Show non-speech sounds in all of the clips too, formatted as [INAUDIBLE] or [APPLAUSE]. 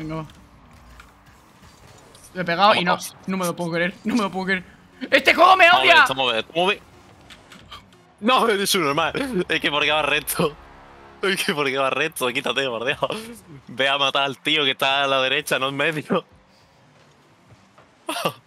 Venga, va. Le he pegado y no, no me lo puedo creer, no me lo puedo creer. ¡Este juego me odia! No, [LAUGHS] es normal. Es que porque va recto. Es que porque va recto, quítate, por Ve a matar al tío que está a la derecha, no en medio. [LAUGHS]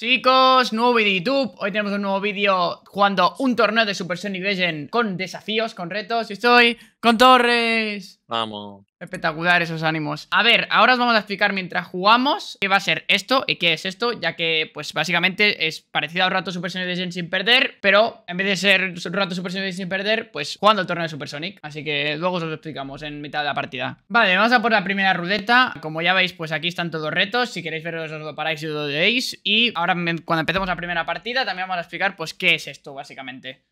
Chicos, nuevo vídeo de YouTube. Hoy tenemos un nuevo vídeo jugando un torneo de Super Sonic Legend con desafíos, con retos. Y estoy con Torres. Vamos. Espectacular esos ánimos. A ver, ahora os vamos a explicar mientras jugamos qué va a ser esto y qué es esto, ya que, pues, básicamente es parecido a Rato Super Sonic sin perder, pero en vez de ser Rato Super Sonic sin perder, pues jugando el torneo de Super Sonic. Así que luego os lo explicamos en mitad de la partida. Vale, vamos a por la primera ruleta. Como ya veis, pues aquí están todos los retos. Si queréis verlos, os lo paráis y lo deis. Y ahora, cuando empecemos la primera partida, también vamos a explicar, pues, qué es esto, básicamente.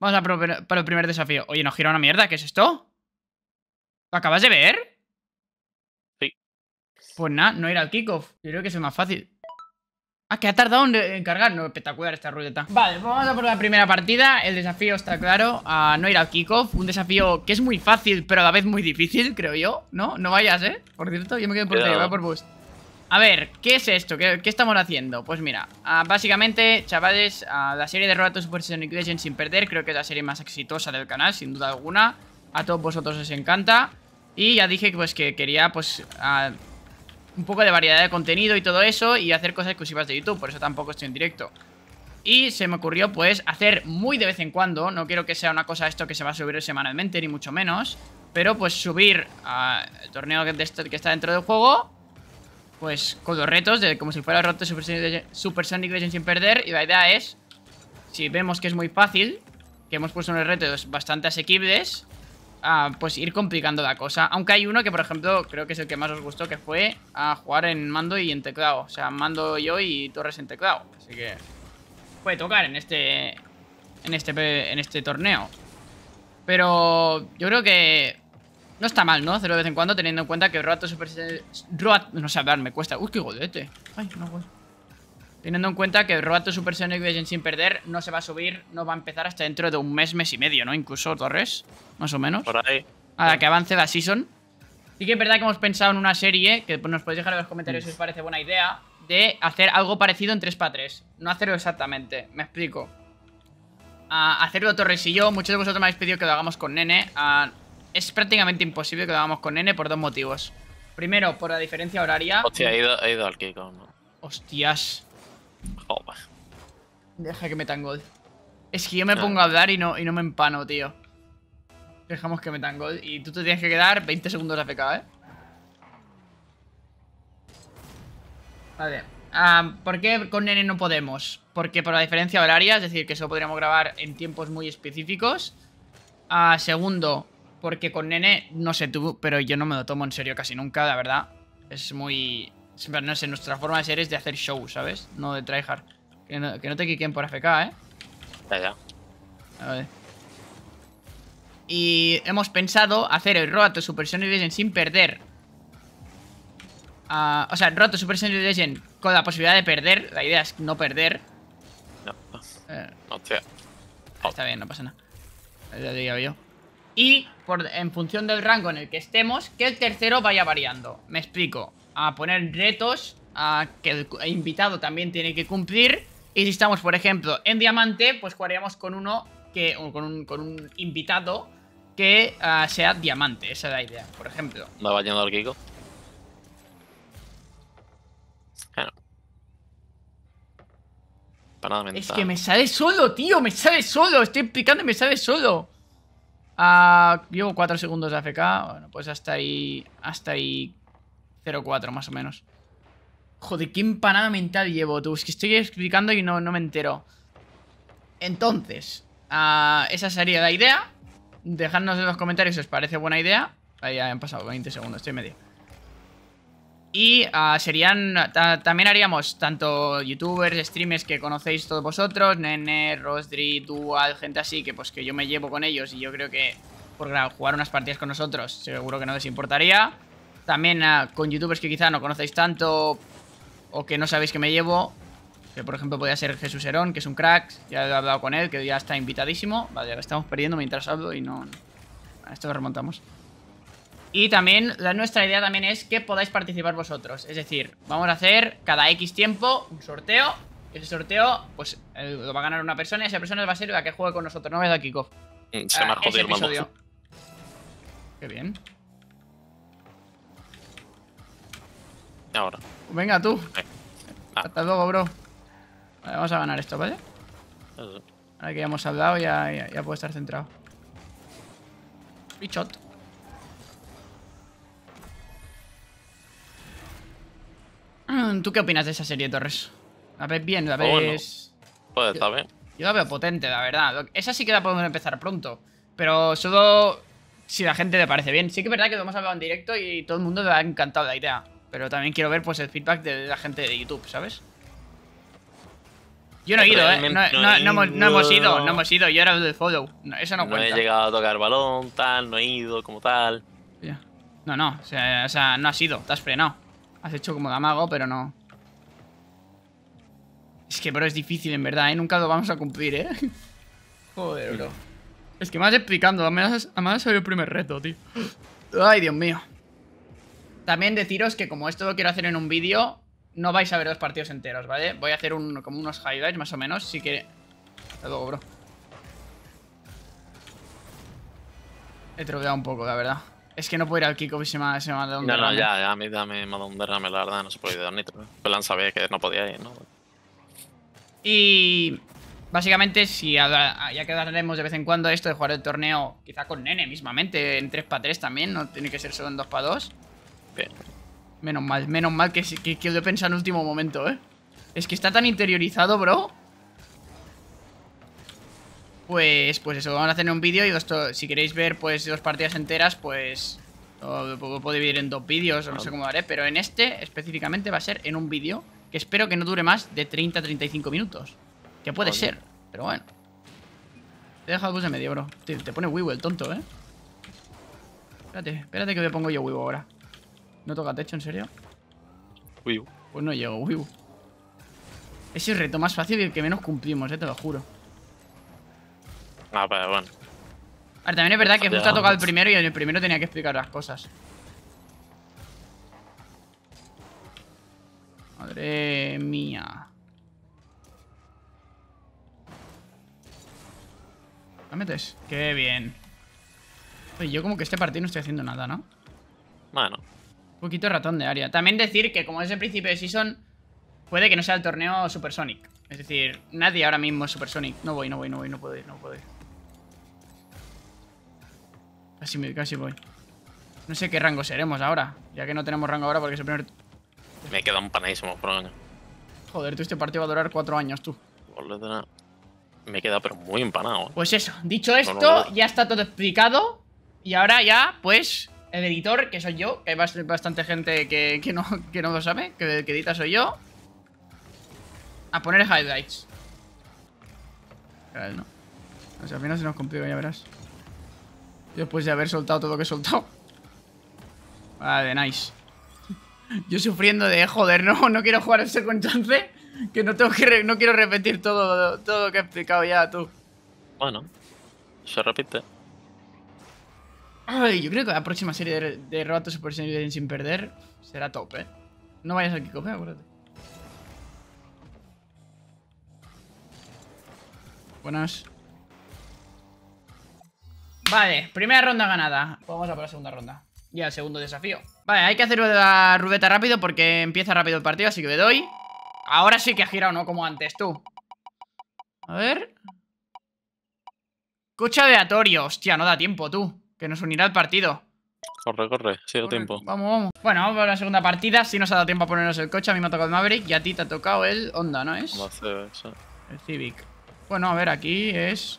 Vamos a probar el primer desafío. Oye, nos gira una mierda, ¿qué es esto? ¿Lo acabas de ver? Sí. Pues nada, no ir al kickoff. Yo creo que es más fácil. Ah, que ha tardado en, cargar. No, espectacular esta ruleta. Vale, pues vamos a por la primera partida. El desafío está claro. A no ir al kickoff. Un desafío que es muy fácil, pero a la vez muy difícil, creo yo. ¿No? No vayas, ¿eh? Por cierto, yo me quedo por ahí, voy por boost. A ver, ¿qué es esto? ¿Qué, estamos haciendo? Pues mira, ah, básicamente, chavales, la serie de ratos Super Sonic Legends sin perder, creo que es la serie más exitosa del canal, sin duda alguna. A todos vosotros os encanta. Y ya dije pues, que quería pues un poco de variedad de contenido y todo eso y hacer cosas exclusivas de YouTube, por eso tampoco estoy en directo. Y se me ocurrió pues hacer muy de vez en cuando, no quiero que sea una cosa esto que se va a subir semanalmente ni mucho menos, pero pues subir al torneo que está dentro del juego, pues con los retos, de, como si fuera el rato de Super Super Legends sin perder, y la idea es, si vemos que es muy fácil, que hemos puesto unos retos bastante asequibles, pues ir complicando la cosa. Aunque hay uno que, por ejemplo, creo que es el que más os gustó, que fue a jugar en mando y en teclado. O sea, mando yo y Torres en teclado. Así que puede tocar en este, en este, en este torneo. Pero yo creo que no está mal, ¿no? Hacerlo de vez en cuando, teniendo en cuenta que Roato Super... Road no sé me cuesta. Uy, qué godete. Ay, no, voy. Teniendo en cuenta que Robato Super Sonic Vision sin perder no se va a subir, no va a empezar hasta dentro de un mes, mes y medio, ¿no? Incluso, Torres, más o menos. Por ahí. A la que avance la season. Sí que es verdad que hemos pensado en una serie, que nos podéis dejar en los comentarios mm. si os parece buena idea, de hacer algo parecido en 3x3. No hacerlo exactamente, me explico. A hacerlo Torres y yo, muchos de vosotros me habéis pedido que lo hagamos con Nene. es prácticamente imposible que lo hagamos con Nene por dos motivos. Primero, por la diferencia horaria. Hostia, ido, he ido al Kiko. Hostias. Deja que me gol. Es que yo me ah. pongo a hablar y no, y no me empano, tío. Dejamos que me gol. Y tú te tienes que quedar 20 segundos AFK, ¿eh? Vale. Ah, ¿Por qué con Nene no podemos? Porque por la diferencia horaria, es decir, que eso podríamos grabar en tiempos muy específicos. Ah, segundo, porque con Nene, no sé tú, pero yo no me lo tomo en serio casi nunca, la verdad. Es muy no sé, nuestra forma de ser es de hacer show, ¿sabes? No de tryhard. Que no, te quiquen por AFK, ¿eh? Ya, ya. ver Y hemos pensado hacer el roto Super Sonic Legend sin perder. Ah, o sea, el roto Super Sonic Legend con la posibilidad de perder. La idea es no perder. No. Eh, no Está bien, no pasa nada. Ya digo yo. Y en función del rango en el que estemos, que el tercero vaya variando. Me explico a poner retos a que el invitado también tiene que cumplir. Y si estamos, por ejemplo, en diamante, pues jugaríamos con uno que. con, un, invitado que ah, sea diamante. Esa es la idea, por ejemplo. ¿Me va yendo al Kiko? Bueno. Para nada Es que me sale solo, tío. Me sale solo. Estoy picando y me sale solo. Ah, llevo 4 segundos de AFK. Bueno, pues hasta ahí. Hasta ahí 0-4 más o menos. Joder, qué empanada mental llevo, tú. Es que estoy explicando y no, no me entero. Entonces, ah, esa sería la idea. Dejadnos en los comentarios si os parece buena idea. Ahí ya han pasado 20 segundos, estoy medio. Y ah, serían. También haríamos tanto youtubers, streamers que conocéis todos vosotros, Nene, Rosdri, Dual, gente así, que pues que yo me llevo con ellos y yo creo que por jugar unas partidas con nosotros seguro que no les importaría. También con youtubers que quizá no conocéis tanto o que no sabéis que me llevo. Que por ejemplo podría ser Jesús Herón, que es un crack. Ya he hablado con él, que ya está invitadísimo. Vale, ya estamos perdiendo mientras hablo y no... A esto lo remontamos. Y también la, nuestra idea también es que podáis participar vosotros. Es decir, vamos a hacer cada X tiempo un sorteo. Ese sorteo, pues eh, lo va a ganar una persona y esa persona va a ser la que juegue con nosotros. No me da Kiko. Mm, se me ha ah, jodido Qué bien. Ahora. Venga tú. Ah. Hasta luego, bro. vamos a ganar esto, ¿vale? Ahora que ya hemos hablado, ya, ya, puedo estar centrado. Mm, ¿Tú qué opinas de esa serie, Torres? ¿La ves bien? ¿La oh, ves...? Pues bien. Yo la veo potente, la verdad. Esa sí que la podemos empezar pronto. Pero solo si la gente le parece bien. Sí que es verdad que lo hemos hablado en directo y todo el mundo le ha encantado la idea. Pero también quiero ver pues el feedback de la gente de YouTube, ¿sabes? Yo no he ido, ¿eh? No, hemos, ido, no hemos ido. Yo era el de follow. eso no cuenta. No he llegado a tocar balón, tal, no he ido, como tal. No, no. O sea, no has ido. Te has frenado. Has hecho como gamago, pero no. Es que, bro, es difícil, en verdad, ¿eh? Nunca lo vamos a cumplir, ¿eh? [LAUGHS] Joder, bro. Es que me vas explicando. además mí me salido el primer reto, tío. Ay, Dios mío. También deciros que como esto lo quiero hacer en un vídeo, no vais a ver los partidos enteros, ¿vale? Voy a hacer un, como unos highlights más o menos, si quiere. Hasta luego, bro. He troleado un poco, la verdad. Es que no puedo ir al kickoff y se me ha, dado un derrame. no, ya, ya, a mí me ha dado un derrame, la verdad, no se podía dar nitro. ¿eh? Pelan sabía que no podía ir, ¿no? Y... Básicamente, si ya quedaremos de vez en cuando esto de jugar el torneo, quizá con Nene mismamente, en 3x3 también, no tiene que ser solo en 2x2. Menos mal, menos mal que, que, que lo he pensado en último momento, ¿eh? Es que está tan interiorizado, bro. Pues, pues eso, vamos a hacer un vídeo y esto, si queréis ver pues dos partidas enteras, pues lo puedo dividir en dos vídeos o no sé cómo haré, pero en este específicamente va a ser en un vídeo que espero que no dure más de 30-35 minutos. Que puede ser, pero bueno. Te de medio, bro. Te, pone el tonto, ¿eh? Espérate, espérate que me pongo yo ahora. ¿No toca techo, en serio? uy Pues no llego, uy Ese es el reto más fácil y el que menos cumplimos, eh, te lo juro. Ah, pero bueno. ver, también es verdad que justo ha tocado el primero y el primero tenía que explicar las cosas. Madre mía. ¿La metes? ¡Qué bien! Oye, yo como que este partido no estoy haciendo nada, ¿no? Bueno poquito ratón de área. También decir que como es el principio de season, puede que no sea el torneo Super Sonic. Es decir, nadie ahora mismo es Super Sonic. No voy, no voy, no voy, no puedo ir, no puedo ir. Casi, me, casi voy. No sé qué rango seremos ahora, ya que no tenemos rango ahora porque es el primer... Me queda quedado empanadísimo. por Joder, tú este partido va a durar cuatro años, tú. Me queda pero muy empanado. ¿eh? Pues eso, dicho esto, ya está todo explicado. Y ahora ya, pues, el editor, que soy yo, que hay bastante gente que, no, [LAUGHS] no lo sabe, que, edita soy yo. A poner highlights. no. O sea, al final se nos complica ya verás. Después de haber soltado todo lo que he soltado. Vale, nice. [LAUGHS] Yo sufriendo de, joder, no, no quiero jugar ese con chance. Que no tengo que, no quiero repetir todo, todo lo que he explicado ya, tú. Bueno, se repite. Ah, Ay, yo creo que la próxima serie de, de Super sin perder será top, ¿eh? No vayas al Kikope, eh, acuérdate. Buenas. Vale, primera ronda ganada. Vamos a por la segunda ronda. Y al segundo desafío. Vale, hay que hacer la rubeta rápido porque empieza rápido el partido, así que le doy. Ahora sí que ha girado, ¿no? Como antes, tú. A ver. Coche aleatorio. Hostia, no da tiempo, tú. Que nos unirá al partido. Corre, corre, Sigo tiempo. Vamos, vamos. Bueno, vamos a la segunda partida. Si nos ha dado tiempo a ponernos el coche, a mí me ha tocado el Maverick y a ti te ha tocado el Onda, ¿no es? El Civic. Bueno, a ver, aquí es...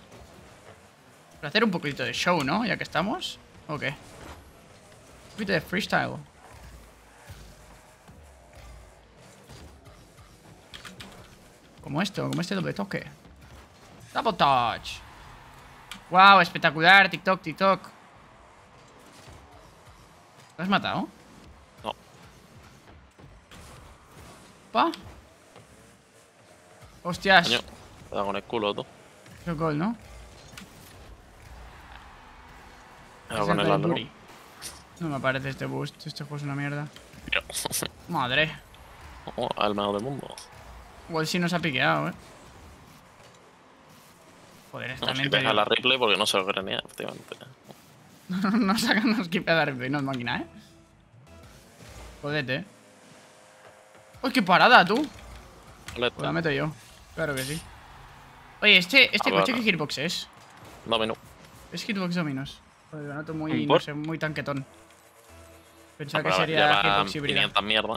Para hacer un poquito de show, ¿no? Ya que estamos. Ok Un poquito de freestyle. Como esto, como este doble toque. Double touch. Wow, espectacular. TikTok, TikTok. ¿Lo has matado? No. Pa. Hostias. Coño, te da con el culo, tú. ¿Qué gol, ¿no? Me da con el No me aparece este boost. Este juego es una mierda. [LAUGHS] Madre. Oh, al menos del mundo. Igual sí nos ha piqueado, eh. Joder, esta no, mente... es deja la replay porque no se lo efectivamente. [LAUGHS] no sacan los skip de no es máquina, ¿eh? Jodete. ¡Uy, qué parada, tú! Pues la meto yo. Claro que sí. Oye, ¿este, este coche qué hitbox es? Domino. Es hitbox dominos. Joder, lo noto muy, no sé, muy tanquetón. Pensaba que sería hitbox híbrida. mierda.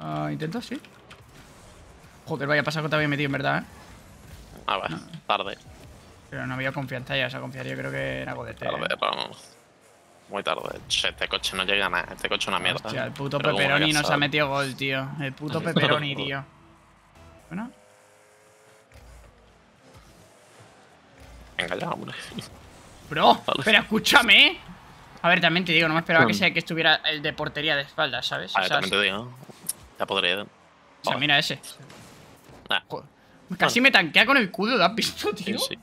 Ah, Intento, Sí. Joder, vaya que te había metido, en verdad, ¿eh? Ah, A ver Tarde. Pero no había confianza ya, sea, confiar yo creo que era de Tarde, ¿eh? Muy tarde. Este coche no llega a nada, este coche es una mierda. Hostia, el puto Pepperoni nos ha metido gol, tío. El puto Pepperoni, tío. Bueno. Venga ya, hombre. Bro, pero escúchame. A ver, también te digo, no me esperaba que, sea que estuviera el de portería de espaldas, ¿sabes? A ver, también te digo. Ya podría. O sea, mira ese. Casi me tanquea con el culo, ¿lo has visto, tío? sí.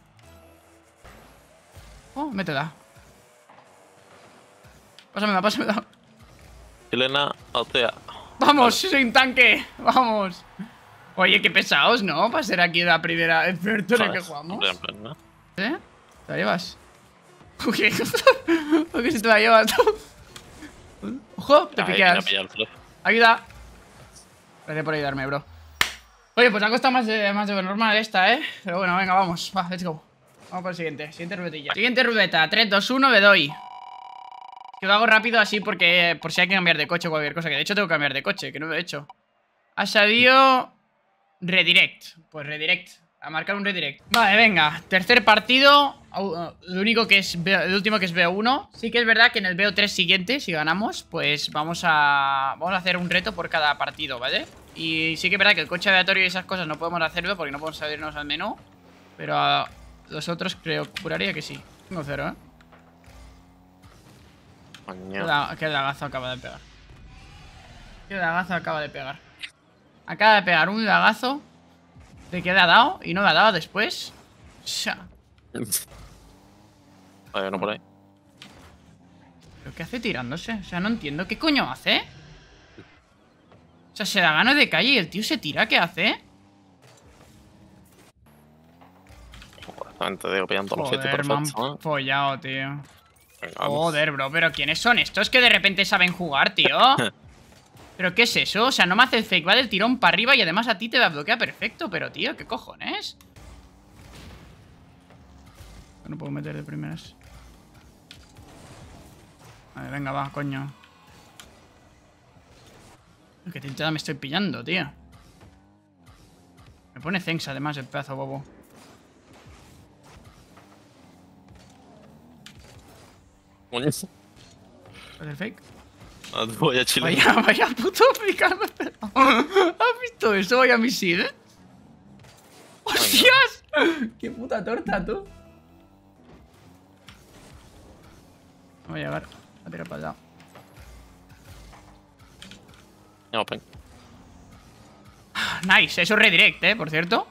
Oh, métela. Pásamela, pásamela. Elena, Otea ¡Vamos! ¡Soy un tanque! ¡Vamos! Oye, qué pesados, ¿no? Para ser aquí la primera apertura que jugamos. ¿Eh? ¿Te la llevas? ¿Por [LAUGHS] qué? ¿Por qué si te la llevas tú? ¡Ojo! Te piqueas. ¡Ayuda! Gracias por ayudarme, bro. Oye, pues ha costado más más de lo normal esta, ¿eh? Pero bueno, venga, vamos. Va, let's go. Vamos con el siguiente, siguiente rubetilla. Siguiente rubeta, 3, 2, 1, me doy Que lo hago rápido así porque Por si hay que cambiar de coche o cualquier cosa Que de hecho tengo que cambiar de coche, que no lo he hecho Ha sabido... Redirect Pues redirect, a marcar un redirect Vale, venga, tercer partido eh, Lo único que es, el último que es Veo 1 Sí que es verdad que en el BO3 siguiente Si ganamos, pues vamos a Vamos a hacer un reto por cada partido, ¿vale? Y sí que es verdad que el coche aleatorio y esas cosas no podemos hacerlo porque no podemos salirnos al menú. Pero los otros creo, curaría que sí. Tengo cero, ¿eh? Qué lagazo acaba de pegar. Qué lagazo acaba de pegar. Acaba de pegar un lagazo de que le ha dado y no le ha dado después. [LAUGHS] O sea. por ahí. ¿Pero qué hace tirándose? O sea, no entiendo. ¿Qué coño hace? O sea, se da ganas de calle y el tío se tira. ¿Qué hace? Te digo, pillando los 7 ¿eh? follado, tío. Joder, bro, pero ¿quiénes son estos que de repente saben jugar, tío? [LAUGHS] ¿Pero qué es eso? O sea, no me hace el fake, va del tirón para arriba y además a ti te a bloquea perfecto. Pero, tío, ¿qué cojones? No puedo meter de primeras. Vale, venga, va, coño. Que tintada me estoy pillando, tío. Me pone Zenx, además el pedazo bobo. Muñeco. ¿El fake? voy a Chile. Vaya, vaya puto picado. ¿Has visto eso? Vaya misil. ¿eh? ¡Hostias! ¡Qué puta torta, tú! Voy a llegar. A tirar para allá. lado ah, Nice, eso es redirect, eh, por cierto.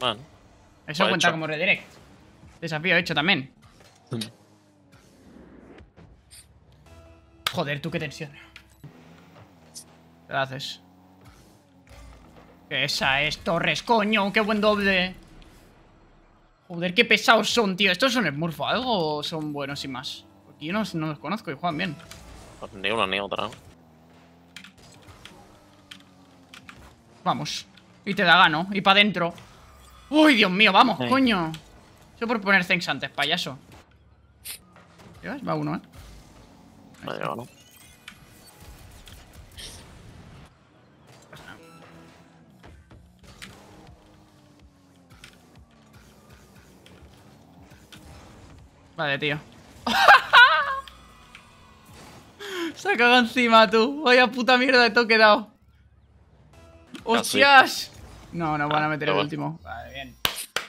Bueno. Eso cuenta como redirect. Desafío hecho también. [LAUGHS] Joder, tú qué tensión. ¿Qué haces? Esa es Torres, coño, qué buen doble. Joder, qué pesados son, tío. ¿Estos son Smurf o algo o son buenos y más? Porque yo no, los conozco y juegan bien. Ni una ni otra. Vamos. Y te da gano. Y para adentro. ¡Uy, Dios mío! ¡Vamos, coño! Yo por poner Thanks antes, payaso. Va uno, ¿eh? Vale, tío. [LAUGHS] Se ha cagado encima, tú. Vaya puta mierda de quedado. dado. Ah, ¡Hostias! No, no van a ah, meter ah, el último. Vale, bien.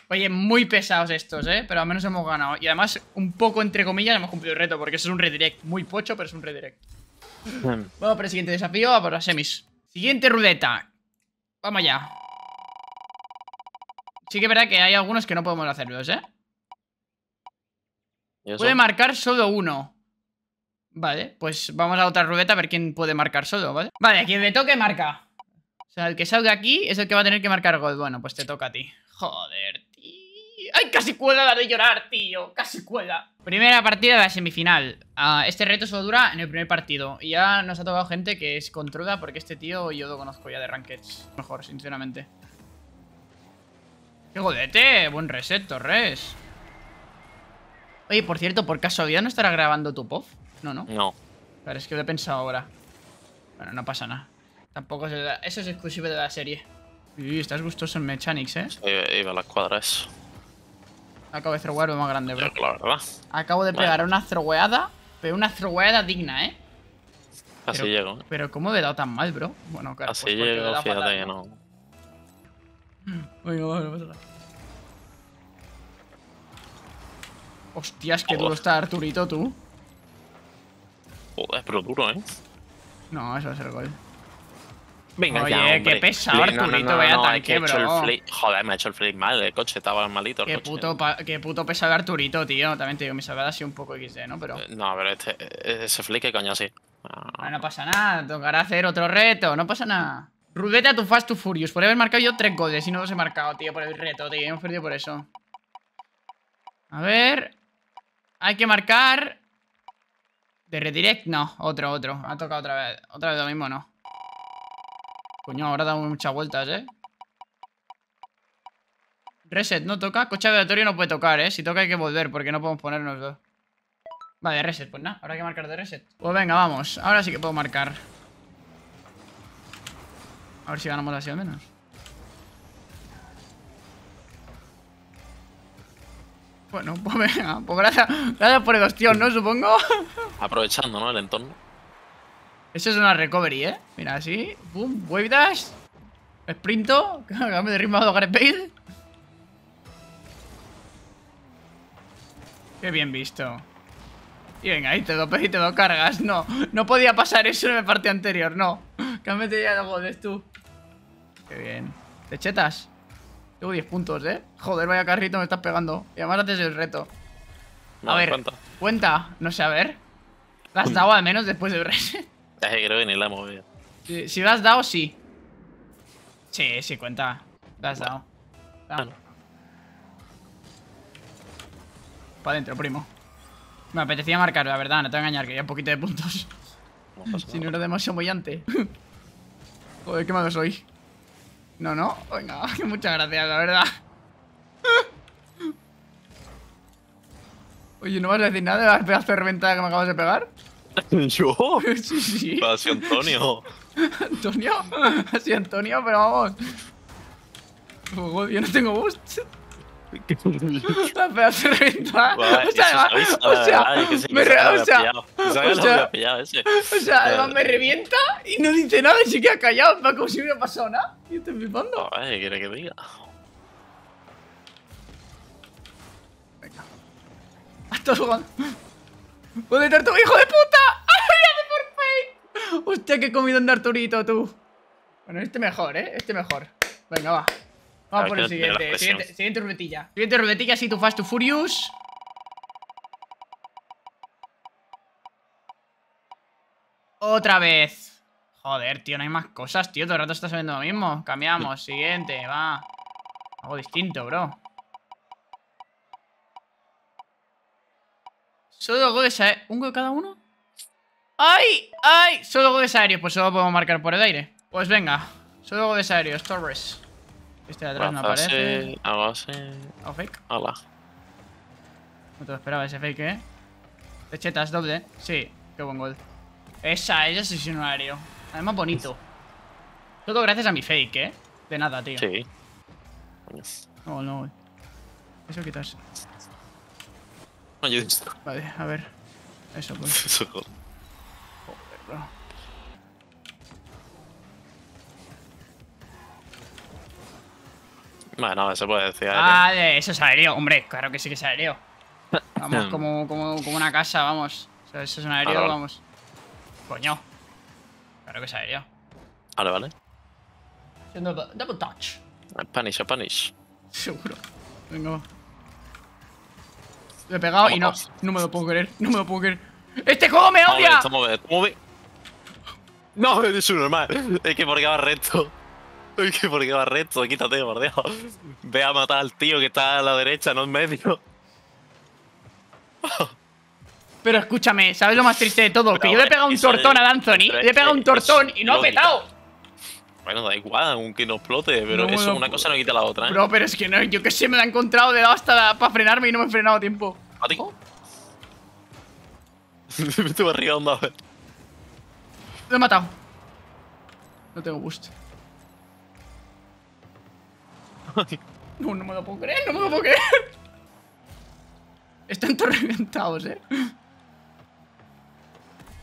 Oye, muy pesados estos, ¿eh? Pero al menos hemos ganado. Y además, un poco entre comillas, hemos cumplido el reto, porque eso es un redirect. Muy pocho, pero es un redirect. [LAUGHS] Vamos para el siguiente desafío, a por las semis. Siguiente ruleta. Vamos allá. Sí que es verdad que hay algunos que no podemos hacerlos, ¿eh? Puede marcar solo uno. Vale, pues vamos a otra ruleta a ver quién puede marcar solo, ¿vale? Vale, quien le toque marca. O sea, el que salga aquí es el que va a tener que marcar gol. Bueno, pues te toca a ti. Joder, ¡Ay, casi cuela la de llorar, tío! ¡Casi cuela! Primera partida de la semifinal. Ah, este reto solo dura en el primer partido. Y ya nos ha tocado gente que es contruda porque este tío yo lo conozco ya de Rankeds Mejor, sinceramente. ¡Qué godete! Buen reset, Torres. Oye, por cierto, por casualidad no estará grabando tu pop? No, no. No. Pero es que lo he pensado ahora. Bueno, no pasa nada. Tampoco es da... Eso es exclusivo de la serie. Y estás gustoso en Mechanics, ¿eh? iba a las cuadras. Acabo de throwear lo más grande, bro. La verdad. Acabo de pegar una throweada, pero una throweada digna, ¿eh? Así llego. ¿eh? Pero ¿cómo he dado tan mal, bro? Bueno, claro. Casi pues, llego, fíjate fatal, que no. Mm, venga, vamos, Hostias, qué duro está Arturito, tú. Joder, pero duro, ¿eh? No, eso es el gol. Venga, Oye, ya, qué pesado, Arturito, vea tanque, bro. Joder, me ha hecho el flick mal, el coche estaba malito. El qué, Puto qué puto pesado Arturito, tío. También te digo, mi salvada ha sido un poco XD, ¿no? Pero... Eh, no, pero este, eh, ese flick que coño, sí. Ah, no. pasa nada, tocará hacer otro reto, no pasa nada. Rudete a tu Fast to Furious, por haber marcado yo tres goles y no los he marcado, tío, por el reto, tío. Hemos perdido por eso. A ver. Hay que marcar. De redirect, no, otro, otro. Ha tocado otra vez. Otra vez lo mismo, no. Coño, ahora damos muchas vueltas, ¿eh? Reset, no toca. Coche aleatorio no puede tocar, ¿eh? Si toca hay que volver porque no podemos ponernos dos. Vale, reset, pues nada. Ahora hay que marcar de reset. Pues venga, vamos. Ahora sí que puedo marcar. A ver si ganamos así al menos. Bueno, [LAUGHS] pues venga. Pues gracias, gracias por el hostión, ¿no? Supongo. [LAUGHS] Aprovechando, ¿no? El entorno. Eso es una recovery, ¿eh? Mira, así. Boom, wave dash. Sprinto. me he derribado Qué bien visto. Y venga, ahí te dope y te lo cargas. No, no podía pasar eso en la parte anterior, no. Cámbiate ya de tú. Qué bien. Te chetas. Tengo 10 puntos, ¿eh? Joder, vaya carrito me estás pegando. Y además antes el reto. A ver, cuenta. No sé, a ver. Las has al menos después del reset creo que ni la movía. Si, si lo has dado, sí. Sí, sí, cuenta. Lo has dado. Bueno. Para adentro, primo. Me apetecía marcar, la verdad, no te voy a engañar, que un poquito de puntos. si no era demasiado brillante Joder, qué malo soy. No, no, venga, [LAUGHS] muchas gracias, la verdad. [LAUGHS] Oye, ¿no vas a decir nada de la pedazo de reventada que me acabas de pegar? [LAUGHS] ¿Yo? sí, sí. Así Antonio. ¿Antonio? Así [LAUGHS] Antonio, pero vamos. yo oh, no tengo boost. La pedazo reventar. [LAUGHS] O sea, o sea, me o sea, o sea, además me revienta y no dice nada, y se queda callado, como si hubiera pasado nada. Yo estoy flipando. ver, quiere que diga. Venga. Hasta luego. ¡Puedo a tu hijo de puta! [LAUGHS] ¡Ay, por Hostia, qué comido en Arturito, tú. Bueno, este mejor, ¿eh? Este mejor. Venga, va. Vamos por el siguiente. siguiente. Siguiente ruletilla. Siguiente ruletilla, si tu Fast to Furious. Otra vez. Joder, tío, no hay más cosas, tío. Todo el rato estás viendo lo mismo. Cambiamos. Siguiente, va. Algo distinto, bro. Solo goles aéreos. ¿eh? ¿Un gol cada uno? ¡Ay! ¡Ay! Solo goles aéreos. Pues solo podemos marcar por el aire. Pues venga. Solo goles aéreos. Torres. Este de atrás no aparece. ¿A base? ¿Algo fake? Hola. No te lo esperaba ese fake, ¿eh? De chetas, doble. Sí. Qué buen gol. Esa, ella sí es un aéreo. Además bonito. Todo gracias a mi fake, ¿eh? De nada, tío. Sí. No, no. Eso quitas. Vale, a ver. Eso pues. [LAUGHS] Joder, Bueno, eso puede decir ah Vale, eso es aéreo, hombre, claro que sí que es aéreo. Vamos, [CLEARS THROAT] como, como, como una casa, vamos. Eso, es un aéreo, vamos. Coño. Claro que es aéreo. Vale, vale. Double touch. Spanish, punish Seguro. Venga, le he pegado y no, no me lo puedo creer, no me lo puedo creer. ¡Este juego me odia! No, es normal. Es que porque va recto. Es que porque va recto, quítate, por Dios. Ve a matar al tío que está a la derecha, no en medio. Pero escúchame, ¿sabes lo más triste de todo? Que yo le he pegado un tortón a Danzoni le he pegado un tortón y no ha petado. Bueno, da igual, aunque no explote, pero eso, una cosa no quita la otra, ¿eh? Bro, pero es que no, yo que sé, me la he encontrado de lado hasta para frenarme y no me he frenado a tiempo. ¿A ti? Oh. [LAUGHS] me estuve riendo. a ver. Lo he matado. No tengo boost. [LAUGHS] no, no me lo puedo creer, no me lo puedo creer. Están todos reventados, eh.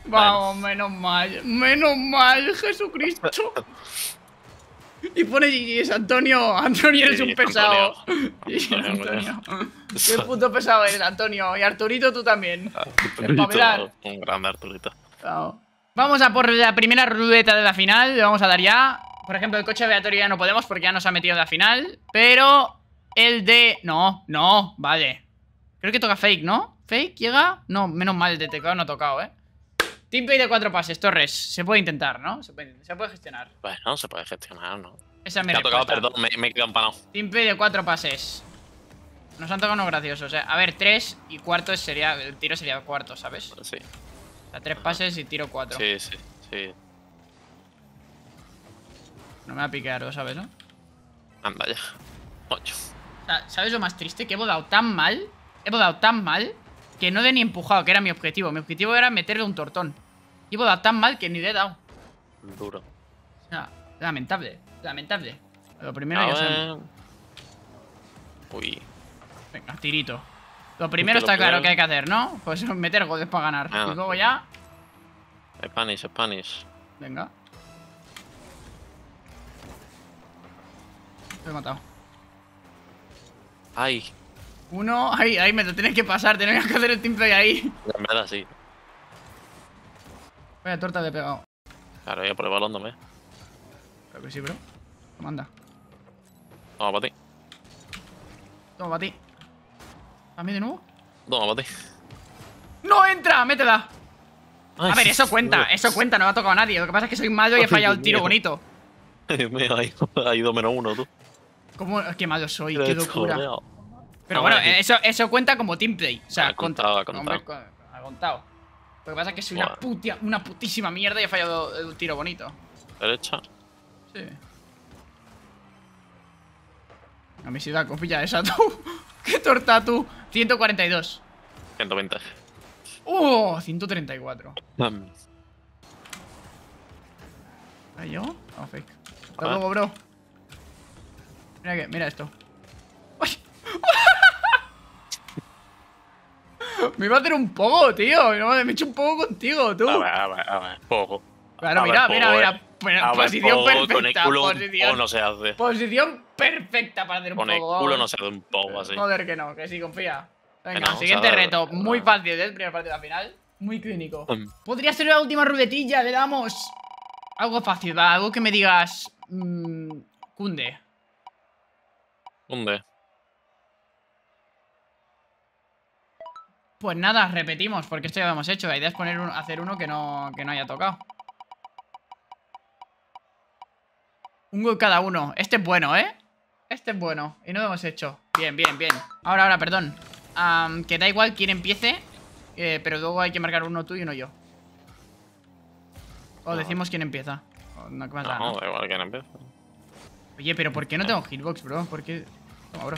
Vamos, menos mal, menos mal, Jesucristo. [LAUGHS] Y pone es Antonio. Antonio eres un pesado. Antonio, Qué puto pesado eres, Antonio. Y Arturito, tú también. un grande Arturito. Vamos a por la primera ruleta de la final. Le vamos a dar ya. Por ejemplo, el coche aleatorio ya no podemos porque ya nos ha metido en la final. Pero el de... No, no, vale. Creo que toca fake, ¿no? ¿Fake llega? No, menos mal, el de teclado no ha tocado, ¿eh? Teamplay de cuatro pases, Torres. Se puede intentar, ¿no? Se puede, gestionar. Bueno, pues se puede gestionar, ¿no? Esa es mi me ha tocado, perdón, me, he quedado empanado. Teamplay de cuatro pases. Nos han tocado unos graciosos, sea, ¿eh? A ver, tres y cuarto sería. El tiro sería cuarto, ¿sabes? Pues sí. O sea, tres pases y tiro cuatro. Sí, sí, sí. No me va a piquear, sabes, no? Anda ya. Ocho. ¿Sabes lo más triste? Que he bodado tan mal. He bodado tan mal. Que no de ni empujado, que era mi objetivo. Mi objetivo era meterle un tortón. Llevo da tan mal que ni le he dado. Duro. lamentable, lamentable. Lo primero ya Uy. Venga, tirito. Lo primero está claro que hay que hacer, ¿no? Pues meter goles para ganar. Ah. Y luego ya... Spanish, Spanish. Venga. Lo he matado. Ay. Uno, ahí ahí me lo tienes que pasar, tenés que hacer el teamplay ahí. En verdad, sí. Vaya torta de pegado. Claro, voy a por el balón, ¿no? Creo que sí, bro. Manda. Toma para ti. Toma para ti. ¿A mí de nuevo? Toma para ti. ¡No entra! ¡Métela! a ver, eso cuenta, eso cuenta, no me ha tocado a nadie. Lo que pasa es que soy malo y he fallado el tiro bonito. [LAUGHS] Me ha ido menos uno, tú. ¿Cómo? Qué malo soy, qué locura. Pero ah, bueno, eso, eso cuenta como teamplay. O sea, ha contado. ha contado. Lo que pasa es que soy una putia, una putísima mierda y he fallado el tiro bonito. ¿Derecha? Sí. A mí sí da copilla esa, [LAUGHS] tú. ¡Qué torta, tú! 142. 120. ¡Oh! 134. ¿Ahí yo? vamos ah, fake. Hasta ah. luego, bro. Mira que, mira esto. [LAUGHS] Me iba a hacer un poco, tío. Me he hecho un poco contigo, tú. A ver, a ver, a ver. Poco. Claro, mira, mira, mira, mira. Eh. posición ver, perfecta. Con el culo posición, no se hace. Posición perfecta para hacer un poco. Con el culo no se hace un poco así. Joder, que no, que sí, confía. Venga, siguiente reto. Muy fácil el ¿eh? primer partido de la final. Muy clínico. Um. Podría ser la última ruletilla, le damos. Algo fácil, algo que me digas. Mmm, cunde Kunde. Pues nada, repetimos, porque esto ya lo hemos hecho. La idea es poner hacer uno que no, no haya tocado. Un gol cada uno. Este es bueno, ¿eh? Este es bueno. Y no lo hemos hecho. Bien, bien, bien. Ahora, ahora, perdón. que da igual quién empiece, eh, pero luego hay que marcar uno tú y uno yo. O decimos quién empieza. no, da, igual quién empieza. Oye, pero ¿por qué no tengo hitbox, bro? ¿Por qué...? Toma, bro.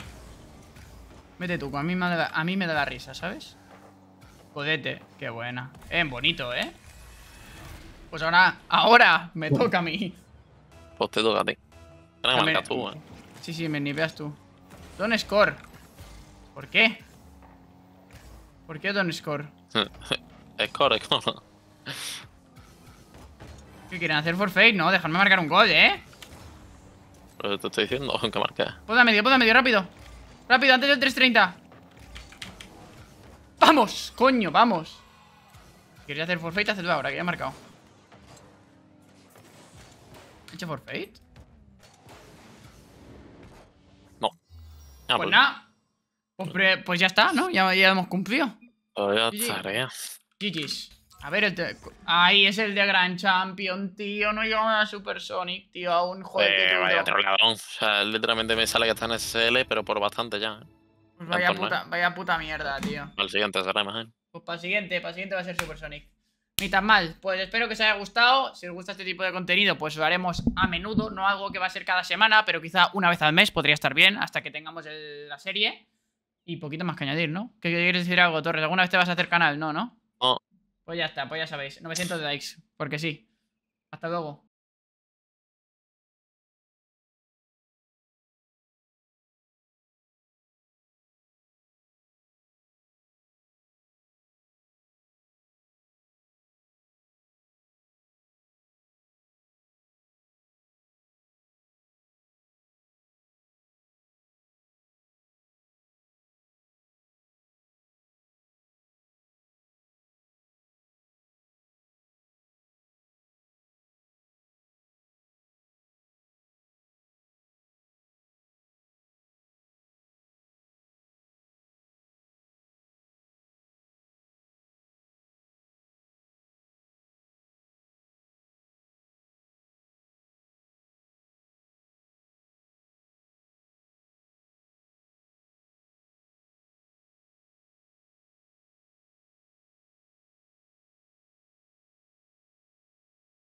Mete tú, a mí a mí me da la risa, ¿sabes? Jodete. Qué buena. eh, bonito, ¿eh? Pues ahora, ahora me toca a mí. Pues te toca a ti. Tienes tú, ¿eh? Sí, sí, me niveas tú. Don Score. ¿Por qué? ¿Por qué Don Score? [LAUGHS] score, Score. ¿Qué quieren hacer forfeit? No, dejarme marcar un gol, ¿eh? Pero te estoy diciendo [LAUGHS] que marqué Puedo a medio, puedo medio, rápido. Rápido, antes del 330. ¡Vamos! ¡Coño, vamos! Quería hacer forfeit Hazlo ahora, que ya he marcado. ¿He hecho forfeit? No. Ah, pues, pues, nada. Pues, pues, ya está, ¿no? Ya, hemos cumplido. Todavía tarea. GG's. A ver, el este, ahí es el de Grand Champion, tío. No llegamos a Super Sonic, tío. Aún joder. Eh, vaya, O sea, literalmente me sale que está en SL, pero por bastante ya. ¿eh? Pues vaya puta, vaya puta mierda, tío. Al siguiente será ¿eh? Pues para el siguiente, para el siguiente va a ser Super Sonic. Ni tan mal. Pues espero que os haya gustado. Si os gusta este tipo de contenido, pues lo haremos a menudo. No algo que va a ser cada semana, pero quizá una vez al mes podría estar bien hasta que tengamos la serie. Y poquito más que añadir, ¿no? ¿Qué quieres decir algo, Torres? ¿Alguna vez te vas a hacer canal? No, ¿no? No. Pues ya está, pues ya sabéis. 900 likes, porque sí. Hasta luego.